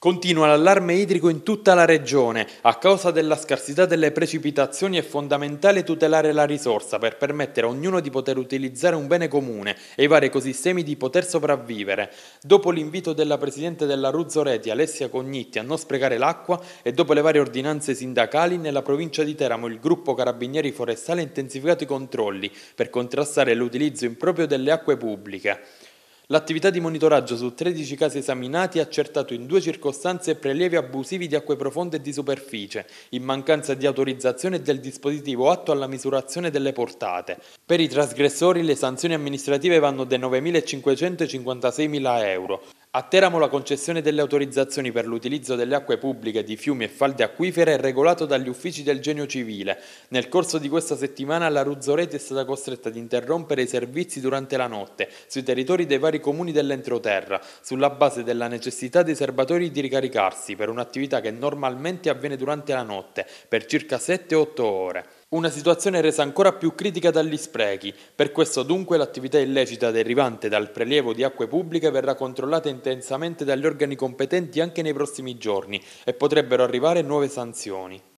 Continua l'allarme idrico in tutta la regione. A causa della scarsità delle precipitazioni è fondamentale tutelare la risorsa per permettere a ognuno di poter utilizzare un bene comune e i vari ecosistemi di poter sopravvivere. Dopo l'invito della Presidente della Ruzzo Reti, Alessia Cognitti, a non sprecare l'acqua e dopo le varie ordinanze sindacali, nella provincia di Teramo il gruppo Carabinieri Forestale ha intensificato i controlli per contrastare l'utilizzo improprio delle acque pubbliche. L'attività di monitoraggio su 13 casi esaminati ha accertato in due circostanze prelievi abusivi di acque profonde e di superficie, in mancanza di autorizzazione del dispositivo atto alla misurazione delle portate. Per i trasgressori le sanzioni amministrative vanno da 9.556.000 euro. A Teramo la concessione delle autorizzazioni per l'utilizzo delle acque pubbliche di fiumi e falde acquifere è regolato dagli uffici del Genio Civile. Nel corso di questa settimana la Ruzzoreti è stata costretta ad interrompere i servizi durante la notte sui territori dei vari comuni dell'entroterra, sulla base della necessità dei serbatori di ricaricarsi per un'attività che normalmente avviene durante la notte, per circa 7-8 ore. Una situazione resa ancora più critica dagli sprechi, per questo dunque l'attività illecita derivante dal prelievo di acque pubbliche verrà controllata intensamente dagli organi competenti anche nei prossimi giorni e potrebbero arrivare nuove sanzioni.